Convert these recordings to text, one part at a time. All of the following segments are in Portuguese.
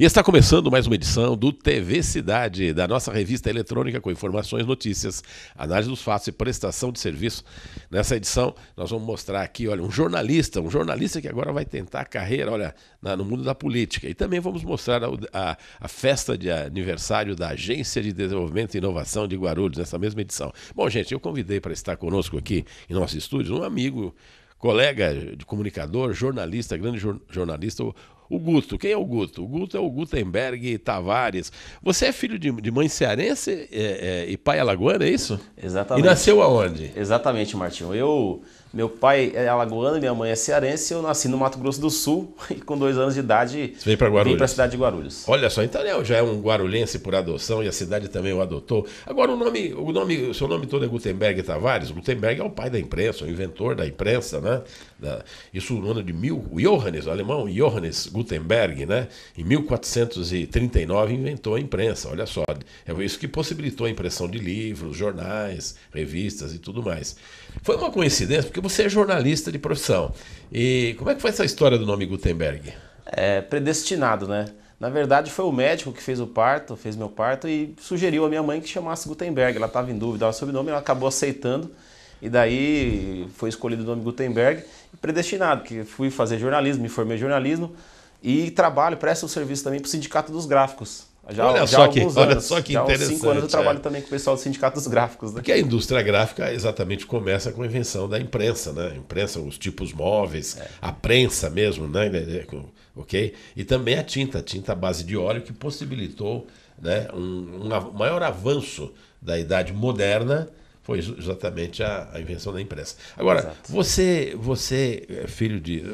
E está começando mais uma edição do TV Cidade, da nossa revista eletrônica com informações, notícias, análise dos fatos e prestação de serviço. Nessa edição, nós vamos mostrar aqui, olha, um jornalista, um jornalista que agora vai tentar carreira, olha, na, no mundo da política. E também vamos mostrar a, a, a festa de aniversário da Agência de Desenvolvimento e Inovação de Guarulhos, nessa mesma edição. Bom, gente, eu convidei para estar conosco aqui em nossos estúdios um amigo colega de comunicador, jornalista, grande jornalista, o o Guto, quem é o Guto? O Guto é o Gutenberg Tavares. Você é filho de, de mãe cearense é, é, e pai alagoano, é isso? Exatamente. E nasceu aonde? Exatamente, Martinho. Eu meu pai é alagoano, minha mãe é cearense. Eu nasci no Mato Grosso do Sul e com dois anos de idade Você veio para Guarulhos. Vim para a cidade de Guarulhos. Olha só, então né, já é um guarulhense por adoção e a cidade também o adotou. Agora o nome, o nome, o seu nome todo é Gutenberg Tavares. Gutenberg é o pai da imprensa, o inventor da imprensa, né? Da, isso no ano de mil, o Johannes, o alemão Johannes Gutenberg, né? Em 1439 inventou a imprensa. Olha só, é isso que possibilitou a impressão de livros, jornais, revistas e tudo mais. Foi uma coincidência, porque você é jornalista de profissão. E como é que foi essa história do nome Gutenberg? É predestinado, né? Na verdade, foi o médico que fez o parto, fez meu parto e sugeriu à minha mãe que chamasse Gutenberg. Ela estava em dúvida, o sobrenome, ela acabou aceitando. E daí foi escolhido o nome Gutenberg e predestinado, que fui fazer jornalismo, me formei em jornalismo e trabalho, presto um serviço também para o Sindicato dos Gráficos. Já, olha, já só que, anos, olha só que interessante. cinco anos eu trabalho é. também com o pessoal dos sindicatos Gráficos. Né? Porque a indústria gráfica exatamente começa com a invenção da imprensa, né? Imprensa, os tipos móveis, é. a prensa mesmo, né? É, é, ok? E também a tinta, a tinta à base de óleo que possibilitou né, um, um maior avanço da idade moderna foi exatamente a, a, invenção da imprensa. Agora, Exato. você você é filho de.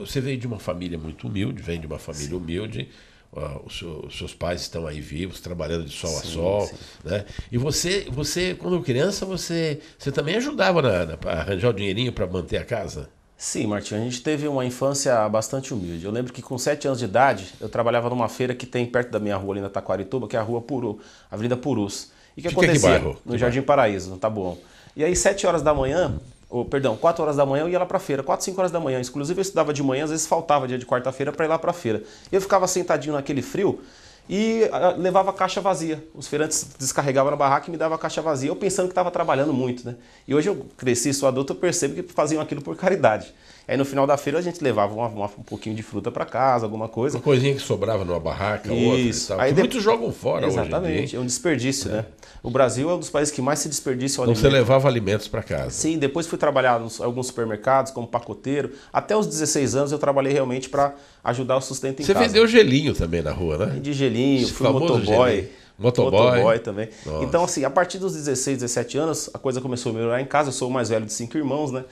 Você veio de uma família muito humilde, vem de uma família Sim. humilde, ah, os, seus pais estão aí vivos, trabalhando de sol sim, a sol, né? E você, você quando criança, você, você também ajudava na, na arranjar o dinheirinho para manter a casa? Sim, Martinho, a gente teve uma infância bastante humilde. Eu lembro que com 7 anos de idade, eu trabalhava numa feira que tem perto da minha rua ali na Taquarituba, que é a rua Puru, Avenida Purus. E que, que acontecia? Que que no Jardim Paraíso, no Taboão. E aí, 7 horas da manhã, ou, perdão, 4 horas da manhã eu ia lá para feira, 4, 5 horas da manhã. Inclusive eu estudava de manhã, às vezes faltava dia de quarta-feira para ir lá para feira. Eu ficava sentadinho naquele frio e ah, levava a caixa vazia. Os feirantes descarregavam na barraca e me dava a caixa vazia, eu pensando que estava trabalhando muito, né? E hoje eu cresci, sou adulto, eu percebo que faziam aquilo por caridade. Aí no final da feira a gente levava uma, uma, um pouquinho de fruta para casa, alguma coisa. Uma coisinha que sobrava numa barraca, Isso. outra. Aí Muitos jogam fora Exatamente, é um desperdício, né? é. né? O Brasil é um dos países que mais se desperdiça o então alimento. você levava alimentos para casa. Sim, depois fui trabalhar em alguns supermercados como pacoteiro. Até os 16 anos eu trabalhei realmente para ajudar o sustento em você casa. Você vendeu gelinho também na rua, né? De gelinho, Esse fui motoboy. Gelinho. Motoboy. Motoboy também. Nossa. Então, assim, a partir dos 16, 17 anos, a coisa começou a melhorar em casa. Eu sou o mais velho de cinco irmãos, né?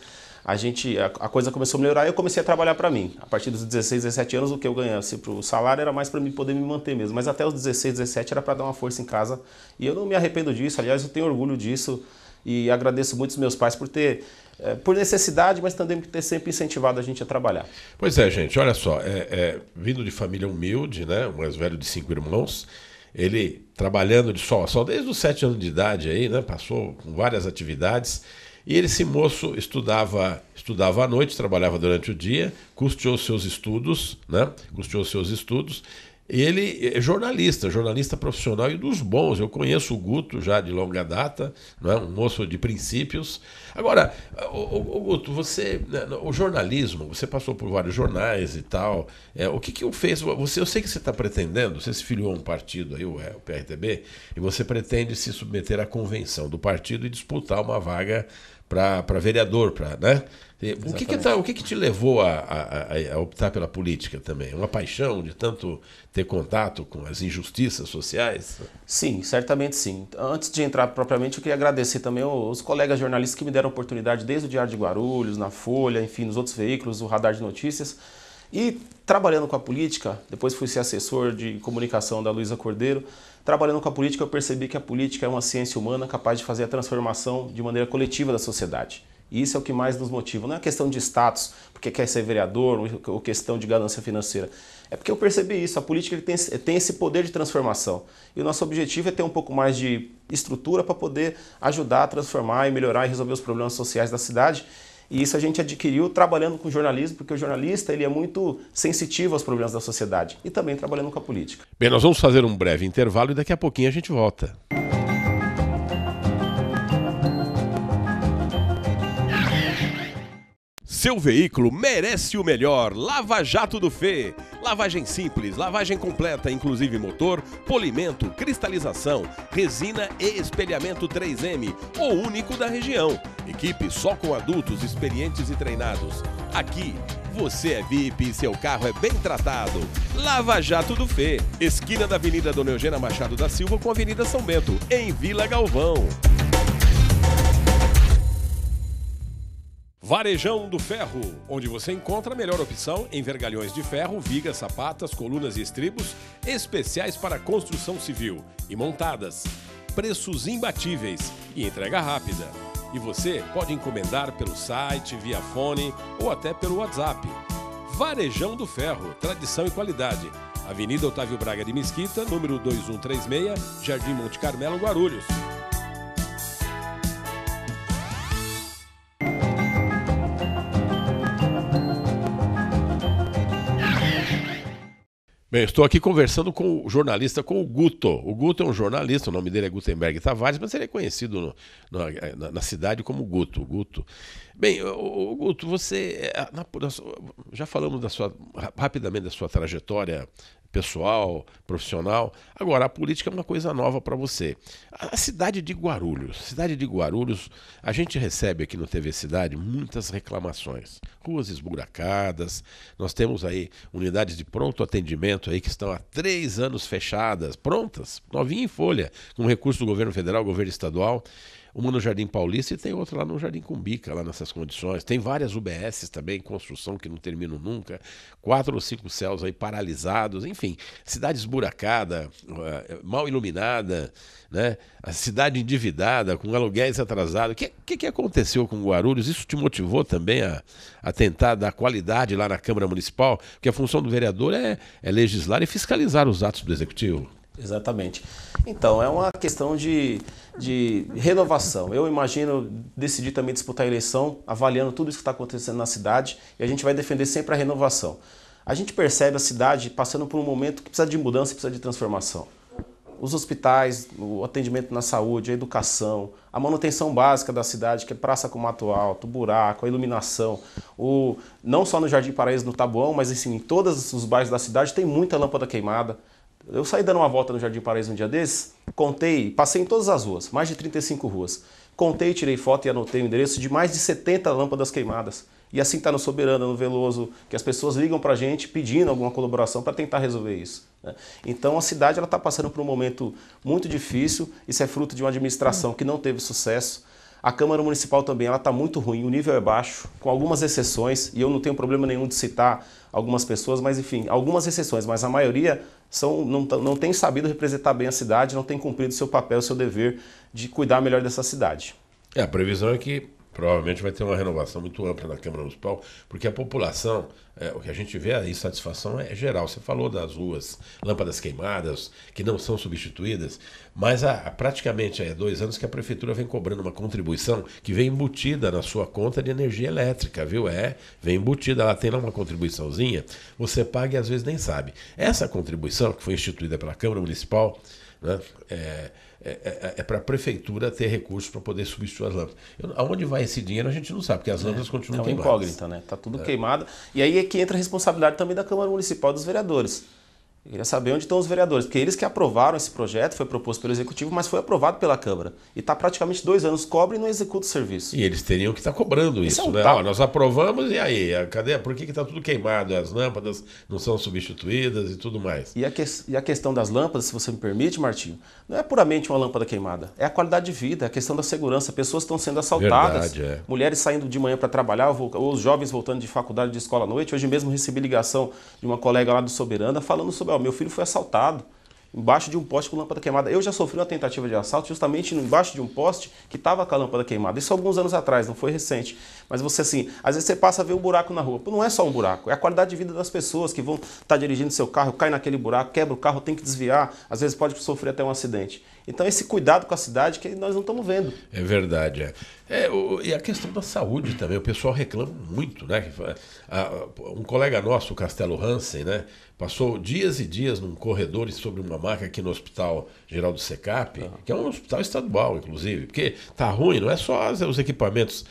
a gente a, a coisa começou a melhorar e eu comecei a trabalhar para mim. A partir dos 16, 17 anos, o que eu ganhasse para o salário era mais para mim poder me manter mesmo. Mas até os 16, 17 era para dar uma força em casa. E eu não me arrependo disso, aliás, eu tenho orgulho disso e agradeço muito os meus pais por ter, é, por necessidade, mas também por ter sempre incentivado a gente a trabalhar. Pois é, gente, olha só, é, é, vindo de família humilde, né, o mais velho de cinco irmãos, ele trabalhando de sol a sol desde os sete anos de idade aí, né, passou com várias atividades e esse moço estudava, estudava à noite, trabalhava durante o dia, custeou seus estudos, né? Custeou seus estudos ele é jornalista, jornalista profissional e dos bons. Eu conheço o Guto já de longa data, é um moço de princípios. Agora, o, o Guto, você, né, o jornalismo, você passou por vários jornais e tal. É, o que que o fez? Você, eu sei que você está pretendendo, você se filiou a um partido aí, o, é, o PRTB, e você pretende se submeter à convenção do partido e disputar uma vaga para vereador, para. Né? O, que, que, tá, o que, que te levou a, a, a, optar pela política também? Uma paixão de tanto ter contato com as injustiças sociais? Sim, certamente sim. Antes de entrar propriamente, eu queria agradecer também os colegas jornalistas que me deram oportunidade, desde o Diário de Guarulhos, na Folha, enfim, nos outros veículos, o Radar de Notícias e trabalhando com a política, depois fui ser assessor de comunicação da Luiza Cordeiro, trabalhando com a política eu percebi que a política é uma ciência humana capaz de fazer a transformação de maneira coletiva da sociedade. E isso é o que mais nos motiva. Não é questão de status, porque quer ser vereador, ou questão de ganância financeira. É porque eu percebi isso. A política tem, tem esse poder de transformação. E o nosso objetivo é ter um pouco mais de estrutura para poder ajudar a transformar e melhorar e resolver os problemas sociais da cidade e isso a gente adquiriu trabalhando com jornalismo, porque o jornalista ele é muito sensitivo aos problemas da sociedade e também trabalhando com a política. Bem, nós vamos fazer um breve intervalo e daqui a pouquinho a gente volta. Seu veículo merece o melhor. Lava Jato do Fê. Lavagem simples, lavagem completa, inclusive motor, polimento, cristalização, resina e espelhamento 3M, o único da região. Equipe só com adultos experientes e treinados. Aqui você é VIP e seu carro é bem tratado. Lava Jato do Fê, esquina da Avenida Dona Eugênia Machado da Silva com a Avenida São Bento, em Vila Galvão. Varejão do Ferro, onde você encontra a melhor opção em vergalhões de ferro, vigas, sapatas, colunas e estribos especiais para construção civil e montadas. Preços imbatíveis e entrega rápida. E você pode encomendar pelo site, via fone ou até pelo WhatsApp. Varejão do Ferro, tradição e qualidade. Avenida Otávio Braga de Mesquita, número 2136, Jardim Monte Carmelo, Guarulhos. Bem, estou aqui conversando com o jornalista, com o Guto. O Guto é um jornalista, o nome dele é Gutenberg Tavares, mas ele é conhecido no, no, na, na, cidade como Guto. Guto. Bem, o, o Guto, você. Eh, na, na, já falamos da sua, rapidamente da sua trajetória pessoal, profissional. Agora, a política é uma coisa nova para você. A cidade de Guarulhos. Cidade de Guarulhos, a gente recebe aqui no TV Cidade muitas reclamações. Ruas esburacadas, nós temos aí unidades de pronto atendimento aí que estão há três anos fechadas, prontas, novinha em folha, com recurso do governo federal, governo estadual. Uma no Jardim Paulista e tem outra lá no Jardim Cumbica, lá nessas condições. Tem várias ubs também, construção que não terminam nunca. Quatro ou cinco céus aí paralisados. Enfim, cidade esburacada, eh, mal iluminada, né? A cidade endividada, com aluguéis atrasados. O que, que, que, aconteceu com Guarulhos? Isso te motivou também a, a tentar dar qualidade lá na Câmara Municipal? Porque a função do vereador é, é legislar e fiscalizar os atos do Executivo. Exatamente. Então, é uma questão de, de renovação. Eu imagino decidir também disputar a eleição, avaliando tudo isso que está acontecendo na cidade, e a gente vai defender sempre a renovação. A gente percebe a cidade passando por um momento que precisa de mudança, precisa de transformação. Os hospitais, o atendimento na saúde, a educação, a manutenção básica da cidade, que é praça com mato alto, buraco, a iluminação. O, não só no Jardim Paraíso, no Tabuão, mas assim, em todos os bairros da cidade tem muita lâmpada queimada. Eu saí dando uma volta no Jardim Paraíso um dia desses, contei, passei em todas as ruas, mais de 35 ruas. Contei, tirei foto e anotei o endereço de mais de 70 lâmpadas queimadas. E assim está no soberano, no Veloso, que as pessoas ligam para a gente pedindo alguma colaboração para tentar resolver isso. Né? Então a cidade está passando por um momento muito difícil, isso é fruto de uma administração que não teve sucesso, a Câmara Municipal também ela está muito ruim, o nível é baixo, com algumas exceções, e eu não tenho problema nenhum de citar algumas pessoas, mas enfim, algumas exceções, mas a maioria são, não, não tem sabido representar bem a cidade, não tem cumprido seu papel, seu dever de cuidar melhor dessa cidade. É, a previsão é que provavelmente vai ter uma renovação muito ampla na Câmara Municipal, porque a população, é, o que a gente vê, a insatisfação é geral. Você falou das ruas, lâmpadas queimadas, que não são substituídas, mas há, praticamente há dois anos que a Prefeitura vem cobrando uma contribuição que vem embutida na sua conta de energia elétrica, viu? É, vem embutida, ela tem lá uma contribuiçãozinha, você paga e às vezes nem sabe. Essa contribuição que foi instituída pela Câmara Municipal, né, é, é, é, é, é para a prefeitura ter recursos para poder substituir as lâmpadas. Eu, aonde vai esse dinheiro a gente não sabe, porque as é, lâmpadas é, continuam queimadas. É incógnita, né? Está tudo queimado. E aí é que entra a responsabilidade também da Câmara Municipal dos Vereadores eu queria saber onde estão os vereadores, porque eles que aprovaram esse projeto, foi proposto pelo Executivo, mas foi aprovado pela Câmara. E está praticamente dois anos, cobre e não executa o serviço. E eles teriam que estar tá cobrando é isso, isso é um né? Ó, nós aprovamos e aí? Cadê? Por que está tudo queimado? As lâmpadas não são substituídas e tudo mais. E a, que, e a questão das lâmpadas, se você me permite, Martinho, não é puramente uma lâmpada queimada, é a qualidade de vida, é a questão da segurança. Pessoas estão sendo assaltadas, Verdade, é. mulheres saindo de manhã para trabalhar, ou os jovens voltando de faculdade, de escola à noite. Hoje mesmo recebi ligação de uma colega lá do Soberana falando sobre ó, meu filho foi assaltado embaixo de um poste com lâmpada queimada. Eu já sofri uma tentativa de assalto justamente embaixo de um poste que estava com a lâmpada queimada. Isso alguns anos atrás, não foi recente. Mas você assim, às vezes você passa a ver um buraco na rua. Não é só um buraco, é a qualidade de vida das pessoas que vão estar tá dirigindo seu carro, cai naquele buraco, quebra o carro, tem que desviar, às vezes pode sofrer até um acidente. Então esse cuidado com a cidade que nós não estamos vendo. É verdade, é. é o, e a questão da saúde também, o pessoal reclama muito, né? um colega nosso, o Castelo Hansen, né, passou dias e dias num corredor e sobre uma marca aqui no Hospital Geral do Secap, ah. que é um hospital estadual, inclusive, porque tá ruim, não é só os equipamentos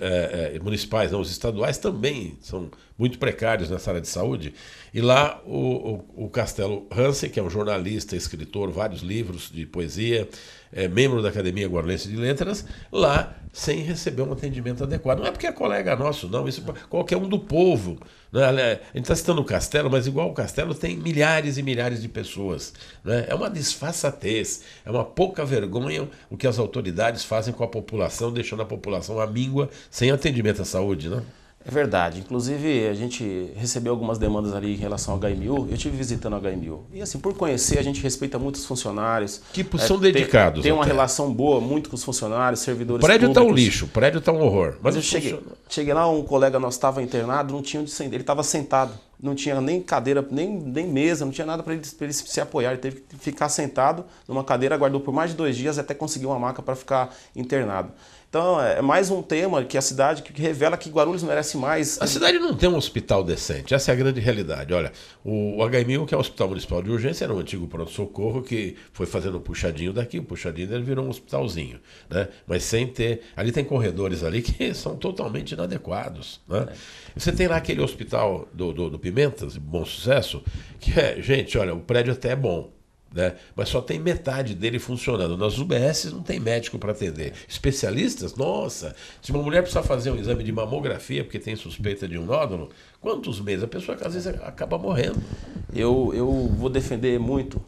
é, é, municipais, não, os estaduais também são muito precários nessa área de saúde. E lá o, o, o Castelo Hansen, que é um jornalista, escritor, vários livros de poesia, é, membro da Academia Guarulhense de Letras, lá sem receber um atendimento adequado. Não é porque é colega nosso, não, isso é qualquer um do povo. Né? A gente está citando o Castelo, mas igual o Castelo tem milhares e milhares de pessoas. Né? É uma disfarçatez, é uma pouca vergonha o que as autoridades fazem com a população, deixando a população à míngua sem atendimento à saúde. Né? É verdade. Inclusive, a gente recebeu algumas demandas ali em relação ao HMU. Eu tive visitando o HMU. E assim, por conhecer, a gente respeita muito os funcionários. Que tipo, é, são é, dedicados. Tem, tem uma relação boa muito com os funcionários, servidores O prédio públicos. tá um lixo, o prédio tá um horror. Mas, mas eu cheguei, cheguei lá, um colega nosso estava internado, não tinha onde sentar. Ele estava sentado não tinha nem cadeira, nem, nem mesa, não tinha nada para ele, ele se apoiar. Ele teve que ficar sentado numa cadeira, aguardou por mais de dois dias até conseguir uma maca para ficar internado. Então, é, é mais um tema que a cidade que revela que Guarulhos merece mais. A cidade não tem um hospital decente, essa é a grande realidade. Olha, o HMU, que é o Hospital Municipal de Urgência, era um antigo pronto-socorro que foi fazendo um puxadinho daqui, um puxadinho dele, virou um hospitalzinho. Né? Mas sem ter. Ali tem corredores ali que são totalmente inadequados. Né? É. Você tem lá aquele hospital do, do, do bom sucesso, que é, gente, olha, o prédio até é bom, né? Mas só tem metade dele funcionando. Nas UBS não tem médico para atender. Especialistas, nossa, se uma mulher precisar fazer um exame de mamografia porque tem suspeita de um nódulo, quantos meses? A pessoa às vezes acaba morrendo. Eu, eu vou defender muito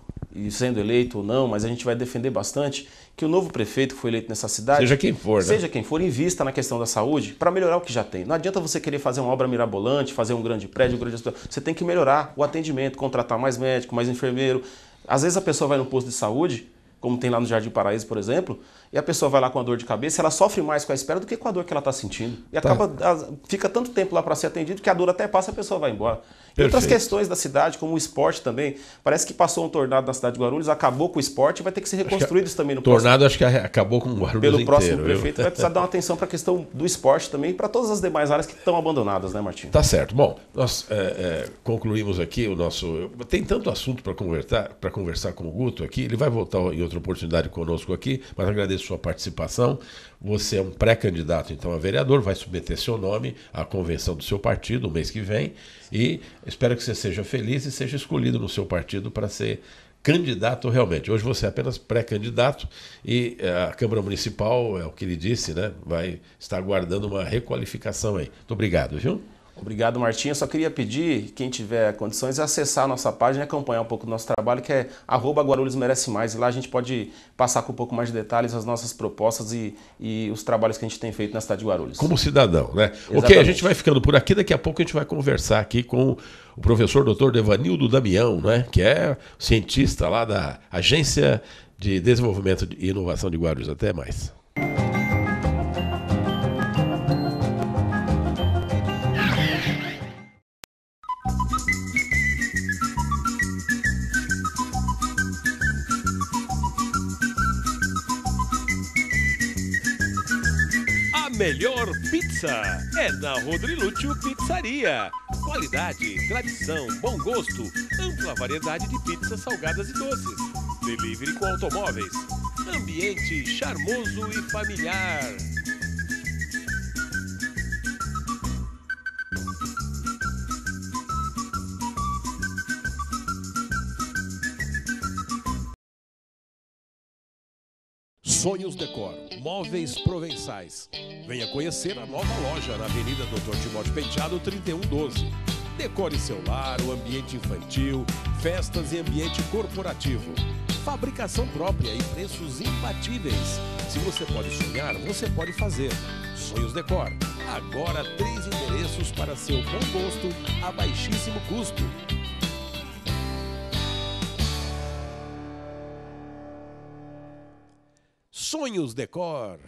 sendo eleito ou não, mas a gente vai defender bastante que o novo prefeito que foi eleito nessa cidade, seja quem for, né? seja quem for, invista na questão da saúde para melhorar o que já tem. Não adianta você querer fazer uma obra mirabolante, fazer um grande prédio, um grande hospital. Você tem que melhorar o atendimento, contratar mais médico, mais enfermeiro. Às vezes a pessoa vai no posto de saúde, como tem lá no Jardim Paraíso, por exemplo, e a pessoa vai lá com a dor de cabeça, ela sofre mais com a espera do que com a dor que ela está sentindo. E tá. acaba, ah, fica tanto tempo lá para ser atendido que a dor até passa e a pessoa vai embora. Perfeito. Outras questões da cidade, como o esporte também. Parece que passou um tornado na cidade de Guarulhos, acabou com o esporte e vai ter que ser reconstruído isso também no tornado, próximo. Tornado acho que acabou com o Guarulhos Pelo inteiro, próximo prefeito, viu? vai precisar dar uma atenção para a questão do esporte também e para todas as demais áreas que estão abandonadas, né, Martinho? Tá certo. Bom, nós é, é, concluímos aqui o nosso... Tem tanto assunto para conversar, conversar com o Guto aqui, ele vai voltar em outra oportunidade conosco aqui, mas agradeço sua participação. Você é um pré-candidato, então, a vereador, vai submeter seu nome à convenção do seu partido no mês que vem e Espero que você seja feliz e seja escolhido no seu partido para ser candidato realmente. Hoje você é apenas pré-candidato e eh, a Câmara Municipal, é o que ele disse, né, vai estar aguardando uma requalificação aí. Muito obrigado, viu? Obrigado, Eu Só queria pedir, quem tiver condições, acessar a nossa página e acompanhar um pouco do nosso trabalho, que é arroba Guarulhos Merece Mais. E lá a gente pode passar com um pouco mais de detalhes as nossas propostas e, e os trabalhos que a gente tem feito na cidade de Guarulhos. Como cidadão, né? Exatamente. Ok, a gente vai ficando por aqui. Daqui a pouco a gente vai conversar aqui com o professor Dr. Devanildo Damião, né? Que é cientista lá da Agência de Desenvolvimento e Inovação de Guarulhos. Até mais. Pizza é na Rodrilúcio Pizzaria. Qualidade, tradição, bom gosto, ampla variedade de pizzas salgadas e doces. Delivery com automóveis. Ambiente charmoso e familiar. Sonhos Decor, móveis provençais Venha conhecer a nova loja na Avenida Doutor Timóteo Penteado 3112. Decore seu lar, o ambiente infantil, festas e ambiente corporativo. Fabricação própria e preços imbatíveis. Se você pode sonhar, você pode fazer. Sonhos Decor. Agora três endereços para seu bom gosto a baixíssimo custo. Sonhos Decor.